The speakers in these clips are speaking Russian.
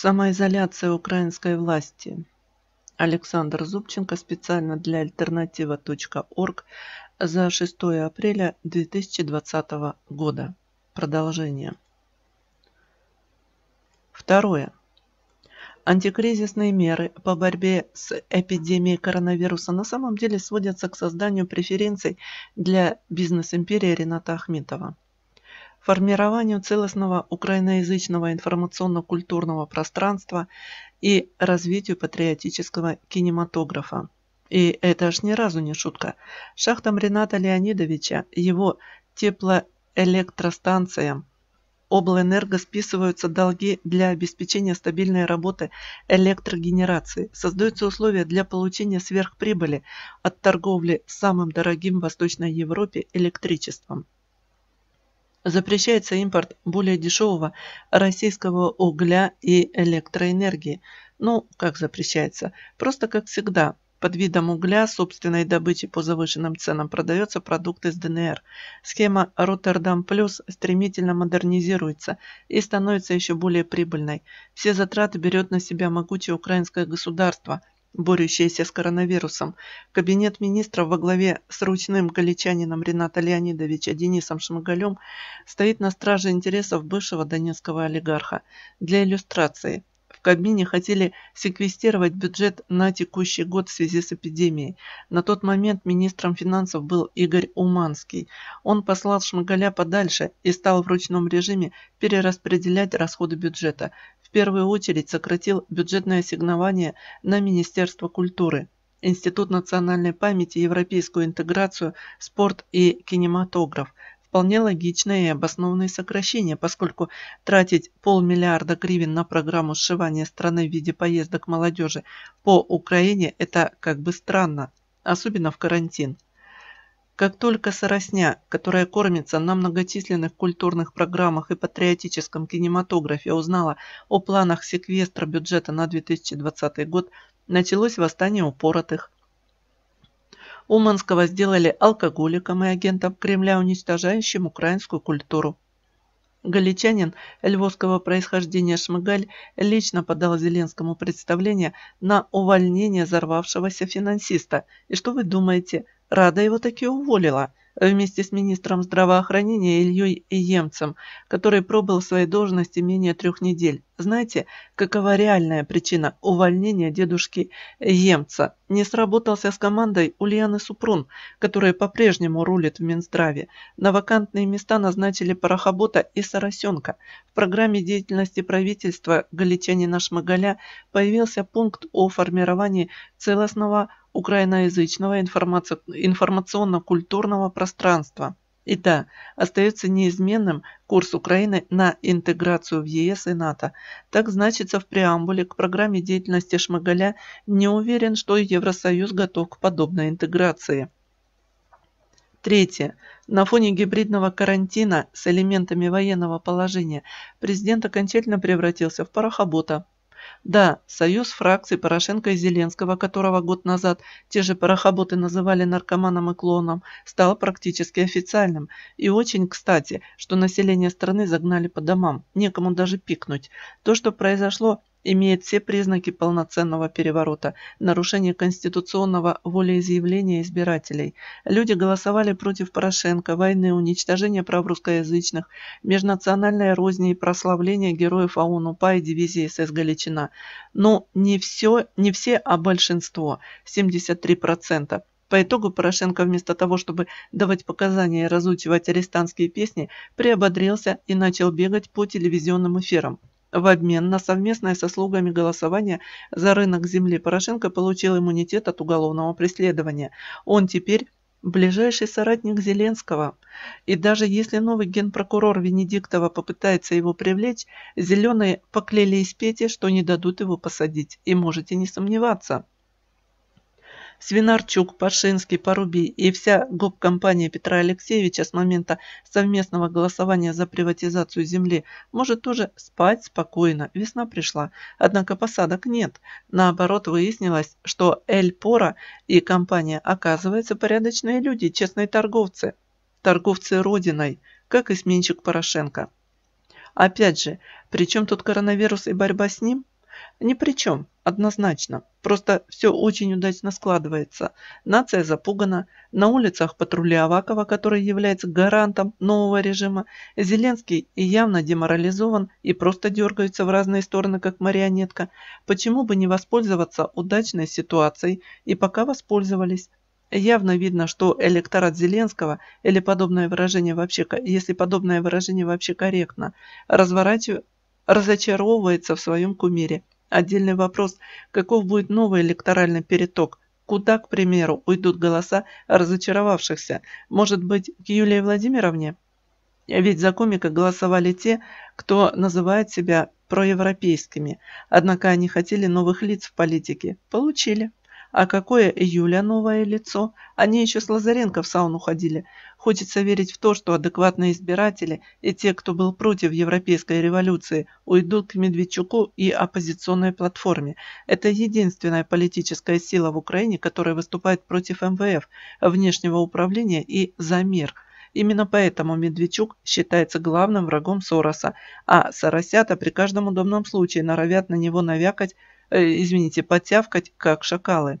Самоизоляция украинской власти. Александр Зубченко специально для альтернатива.орг за 6 апреля 2020 года. Продолжение. Второе. Антикризисные меры по борьбе с эпидемией коронавируса на самом деле сводятся к созданию преференций для бизнес-империи Рената Ахметова – формированию целостного украиноязычного информационно-культурного пространства и развитию патриотического кинематографа. И это аж ни разу не шутка. Шахтам Рената Леонидовича, его теплоэлектростанциям, Облэнерго списываются долги для обеспечения стабильной работы электрогенерации. Создаются условия для получения сверхприбыли от торговли самым дорогим в Восточной Европе электричеством. Запрещается импорт более дешевого российского угля и электроэнергии. Ну, как запрещается? Просто как всегда, под видом угля собственной добычи по завышенным ценам продается продукт из ДНР. Схема «Роттердам Плюс» стремительно модернизируется и становится еще более прибыльной. Все затраты берет на себя могучее украинское государство – борющаяся с коронавирусом, кабинет министров во главе с ручным галичанином Рената Леонидовича Денисом Шмыгалем стоит на страже интересов бывшего донецкого олигарха. Для иллюстрации. В Кабмине хотели секвестировать бюджет на текущий год в связи с эпидемией. На тот момент министром финансов был Игорь Уманский. Он послал Шмыгаля подальше и стал в ручном режиме перераспределять расходы бюджета в первую очередь сократил бюджетное ассигнование на Министерство культуры, Институт национальной памяти, европейскую интеграцию, спорт и кинематограф. Вполне логичное и обоснованное сокращение, поскольку тратить полмиллиарда гривен на программу сшивания страны в виде поездок молодежи по Украине – это как бы странно, особенно в карантин. Как только соросня, которая кормится на многочисленных культурных программах и патриотическом кинематографе, узнала о планах секвестра бюджета на 2020 год, началось восстание упоротых. Уманского сделали алкоголиком и агентом Кремля, уничтожающим украинскую культуру. Галичанин львовского происхождения Шмыгаль лично подал Зеленскому представление на увольнение взорвавшегося финансиста. И что вы думаете – Рада его таки уволила вместе с министром здравоохранения Ильей Иемцем, который пробыл в своей должности менее трех недель. Знаете, какова реальная причина увольнения дедушки Емца? Не сработался с командой Ульяны Супрун, которая по-прежнему рулит в Минздраве. На вакантные места назначили Порохобота и Соросенка. В программе деятельности правительства Галичанина-Шмыгаля появился пункт о формировании целостного украиноязычного информационно-культурного пространства. И да, остается неизменным курс Украины на интеграцию в ЕС и НАТО. Так значится в преамбуле к программе деятельности Шмыгаля не уверен, что Евросоюз готов к подобной интеграции. Третье. На фоне гибридного карантина с элементами военного положения президент окончательно превратился в парохобота, да, союз фракций Порошенко и Зеленского, которого год назад те же порохоботы называли наркоманом и клоном, стал практически официальным. И очень кстати, что население страны загнали по домам, некому даже пикнуть. То, что произошло, имеет все признаки полноценного переворота, нарушение конституционного волеизъявления избирателей. Люди голосовали против Порошенко, войны, уничтожения прав русскоязычных, межнациональной розни и прославления героев ООН УПА и дивизии СС Галичина. Но не все, не все, а большинство – 73%. По итогу Порошенко вместо того, чтобы давать показания и разучивать арестантские песни, приободрился и начал бегать по телевизионным эфирам. В обмен на совместное со слугами голосование за рынок земли Порошенко получил иммунитет от уголовного преследования. Он теперь ближайший соратник Зеленского. И даже если новый генпрокурор Венедиктова попытается его привлечь, зеленые поклялись Пете, что не дадут его посадить, и можете не сомневаться. Свинарчук, Пашинский, Поруби и вся компания Петра Алексеевича с момента совместного голосования за приватизацию земли может тоже спать спокойно. Весна пришла, однако посадок нет. Наоборот, выяснилось, что Эль Пора и компания оказываются порядочные люди, честные торговцы. Торговцы Родиной, как и сменщик Порошенко. Опять же, при чем тут коронавирус и борьба с ним – ни при чем, однозначно. Просто все очень удачно складывается. Нация запугана. На улицах патрули Авакова, который является гарантом нового режима, Зеленский явно деморализован и просто дергается в разные стороны, как марионетка. Почему бы не воспользоваться удачной ситуацией? И пока воспользовались. Явно видно, что электорат Зеленского, или подобное выражение вообще, если подобное выражение вообще корректно, разворачивается разочаровывается в своем кумире – Отдельный вопрос, каков будет новый электоральный переток? Куда, к примеру, уйдут голоса разочаровавшихся? Может быть, к Юлии Владимировне? Ведь за комика голосовали те, кто называет себя проевропейскими. Однако они хотели новых лиц в политике. Получили. А какое Юля новое лицо? Они еще с Лазаренко в сауну ходили. Хочется верить в то, что адекватные избиратели и те, кто был против европейской революции, уйдут к Медведчуку и оппозиционной платформе. Это единственная политическая сила в Украине, которая выступает против МВФ, внешнего управления и за мир. Именно поэтому Медведчук считается главным врагом Сороса, а Соросята при каждом удобном случае норовят на него навякать, э, извините, подтявкать, как шакалы.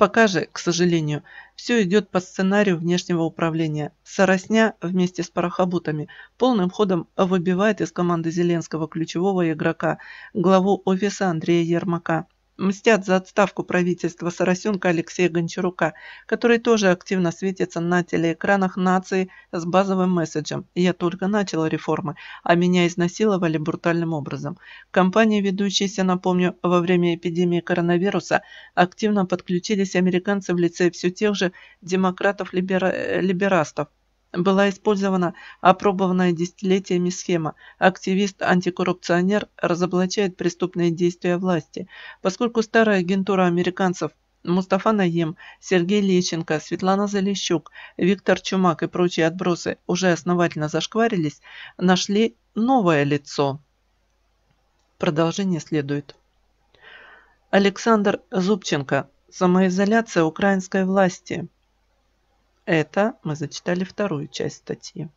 Пока же, к сожалению, все идет по сценарию внешнего управления. Соросня вместе с парахабутами полным ходом выбивает из команды Зеленского ключевого игрока, главу офиса Андрея Ермака мстят за отставку правительства Соросенка Алексея Гончарука, который тоже активно светится на телеэкранах нации с базовым месседжем «Я только начала реформы, а меня изнасиловали брутальным образом». Компании, ведущиеся, напомню, во время эпидемии коронавируса, активно подключились американцы в лице все тех же демократов-либерастов, э, была использована опробованная десятилетиями схема. Активист-антикоррупционер разоблачает преступные действия власти. Поскольку старая агентура американцев Мустафа Наем, Сергей Лещенко, Светлана Залещук, Виктор Чумак и прочие отбросы уже основательно зашкварились, нашли новое лицо. Продолжение следует. Александр Зубченко. Самоизоляция украинской власти. Это мы зачитали вторую часть статьи.